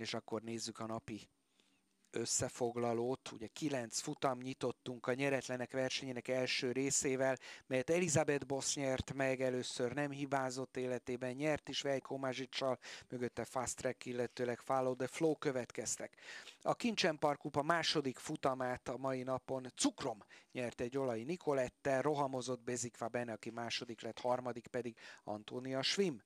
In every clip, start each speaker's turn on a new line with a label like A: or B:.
A: és akkor nézzük a napi összefoglalót. Ugye kilenc futam nyitottunk a nyeretlenek versenyének első részével, melyet Elizabeth Boss nyert meg először, nem hibázott életében, nyert is Vejko Mazsicsal, mögötte Fast Track, illetőleg Follow the Flow következtek. A Kincsen kupa második futamát a mai napon Cukrom nyert egy Olai Nikolettel, rohamozott Bezikva Bene, aki második lett, harmadik pedig Antónia Schwimm.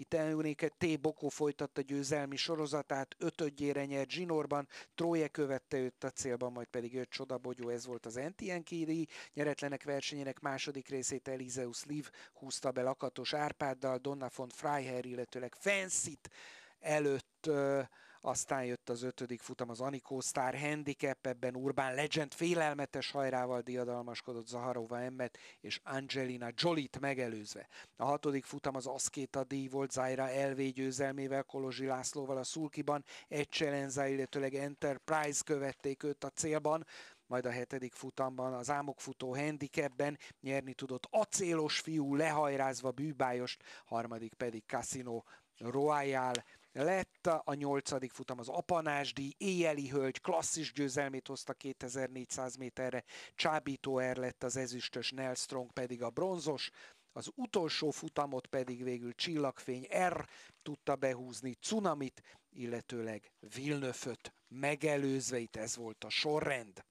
A: Itt Eurnéke T. Bokó folytatta győzelmi sorozatát, ötödjére nyert zsinórban, Tróje követte őt a célban, majd pedig öt csodabogyó, ez volt az NTN Kiri. Nyeretlenek versenyének második részét Elizeus Liv húzta be Lakatos Árpáddal, Donna von Freiherr, illetőleg Fensit előtt uh, aztán jött az ötödik futam, az Anikó Star Handicap, ebben Urbán Legend félelmetes hajrával diadalmaskodott Zaharova Emmet és Angelina Jolit megelőzve. A hatodik futam az Aszkéta díj volt Zaira LV győzelmével, Kolozsi Lászlóval a Szulkiban, egy Cselenza, illetőleg Enterprise követték őt a célban, majd a hetedik futamban az álmokfutó handicapben nyerni tudott acélos fiú lehajrázva bűbájost, harmadik pedig Casino Royal lett a nyolcadik futam az Apanásdi, éjeli hölgy, klasszis győzelmét hozta 2400 méterre, Csábító Er lett az ezüstös, Nell Strong pedig a bronzos, az utolsó futamot pedig végül Csillagfény R tudta behúzni Cunamit, illetőleg Vilnöföt megelőzve, itt ez volt a sorrend.